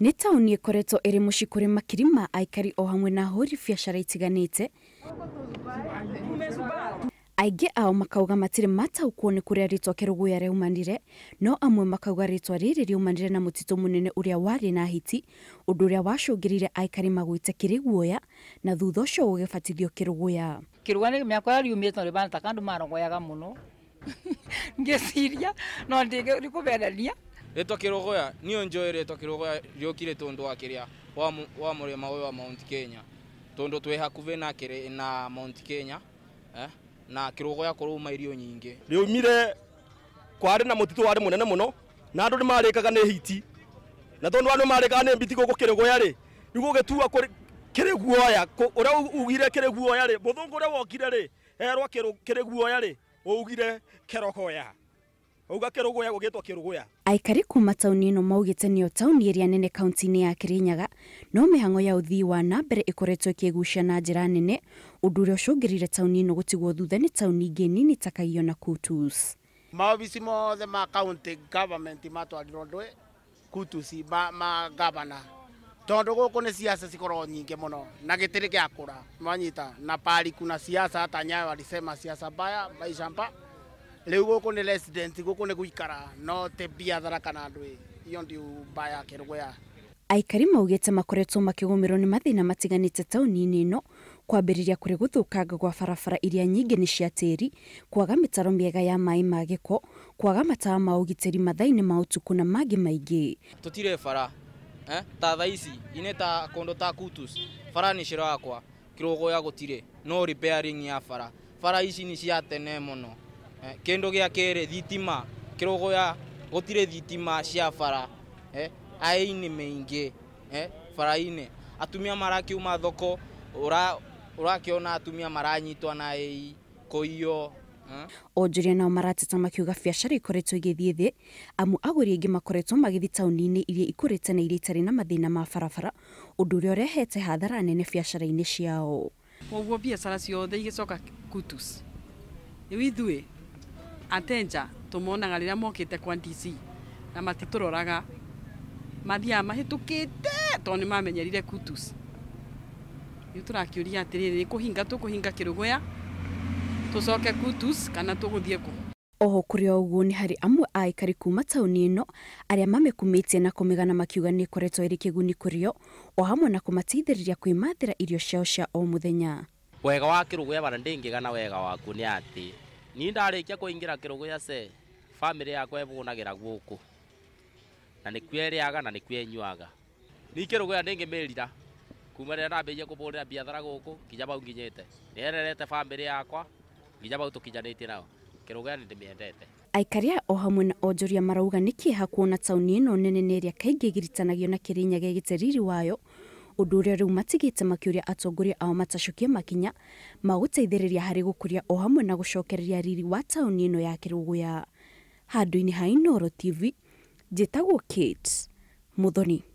nä taåni ĩkoretwo ĩrĩ mũciĩ kũrĩ makiri ma aikari o hamwe na hũri biacara te aingä ao makauga matirĩ mataũkwo nĩ kũrĩa rĩtwa kĩrũgũya rĩaumanire no amwe makauga rĩtwa rĩrĩ rĩaumanire na mũtitũ mũnene ũrĩa warä na hiti ũndũ ũrĩa wacũngĩrĩire aikari magwĩte kĩrĩguoya na thutha ũcio gũgĩbatithio kĩrũgũya kĩrũgũya na mĩako riumĩte rĩbana ta kandũ marogoyaga mũno ngĩciria no ndikũbendania rätwa kä rå goya niå njå ä rätwa kä rå goya rä å kire wa rä a wa må rä ma å yå wa mount kenya tondå ndå twä hakuvä na na mount kenya eh? na kä rå goya kå rå irio nyingä rä å mire kwarä na må titå warä må nene må no na andå nä marä kaga nä hiti na tondå andå marä kaga nä mbiti gå kå kä rå goya-rä rä gå gä tua kä rä guoya å rä a ugire kä rä guoya-rä må thå ngå å rä a wokire-rä erwo kä rä guoya-rå ugire kerogoya auga kiruguya gugitwo kiruguya aikari kuma tauni ino maugite niyo tauni iria nene kaunti-ini ya kirinyaga no mihang'o ya uthii wa na mbere ikoretwo ikigucia na njira nene undu uria ucungirire tauni ino gutigwo thutha ni tauni ingi nini ta kaio na kutus maobici mothe ma county government matwarirwo ndwi kutus ma, ma gavana tondu guku ni siasa cikorwo nyingi muno na gitiri giakura mwanyita na pariku na siasa tanyayo alisema siasa mbaya maisha mbaya riu guku ni resident guku ni guikara no ti biathara kana andu iyo ndiu mbaya ya aikari maugite makoretwo makigomerwo ni mathina matiganite tauni-ini ino kwambiriria kuri guthukanga gwa barabara iria nyingi ni cia tiri kwaga mitaro miega ya mai ma giko kwaga matawa ma ugitiri mathaini ma utuku na mangi maingi tutire bara eh? ta thaici ine ta kondo ta kutus bara ni cirakwa kirogo ya gutire no repairing ya bara bara ici ni cia tene muno Eh, kindu gia kiri thitima gå tirä thitima cia bara eh, aini mä ingä eh, barainä atumia uma thoko ona atumia maranyitwa na ĩi kũiyo onjoria nao marateta makiuga biacara ikoretwo igĩthiĩ thĩ amu agũri aingĩ makoretwo magĩthiĩ taũni-inĩ iria ikũrĩte na iria itarĩ na mathĩna ma barabara ũndũ ũrĩa ũrehete hathara nene biacara-inĩ ciao koguo biacara ciothe igĩcoka kutus rĩu atenja tå monaga rä rä a mokä te kwa na matitå roraga mathiaga mahä tå kä te tondånä mamenyerire rä u tå rakä å ria atä rärä kå hinga tå kå hinga kä rå gå ya tå coke kana tå gå thiä kå o kå rä a å guo nä harä amwe aä kari kuma taå ni ä no arä a mamäkumä tie na kå mä gana makiuga nä koretwo ä rä kä guni kå rä o o hamwe na kå matethä rä ria kwä mathä ra irio ciao cia o må thenya wega wa kä rå gå ya mara ndä ngä gana wega waku nä atä ni ndarĩkia kũingĩra kĩrũgũ ya ce bamĩrĩ yakwa gå gũkũ na nĩkuo aga na nĩkuo kwenyuaga ni gå ya ndĩngĩmĩrira kuma rĩrĩa rä ra biathara gũkũ nginya bau nginyĩte nĩererete bamĩrĩ yakwa nginya bau tie nao kĩrũgũ ya nĩndĩmĩendete aikaria o hamwe na onjoria marauga nĩ kĩeha kuona taũni ĩno nene a kaingä giritanagio na nyage gä teriri wayo undu uria riu matigite makiuria atongoria ao matacokie makinya ma guteithiriria hari gukuria o hamwe na gucokereria riri wa tauni ino ya kiruguya handu-ini ha Inooro TV njitagwo Kate Muthoni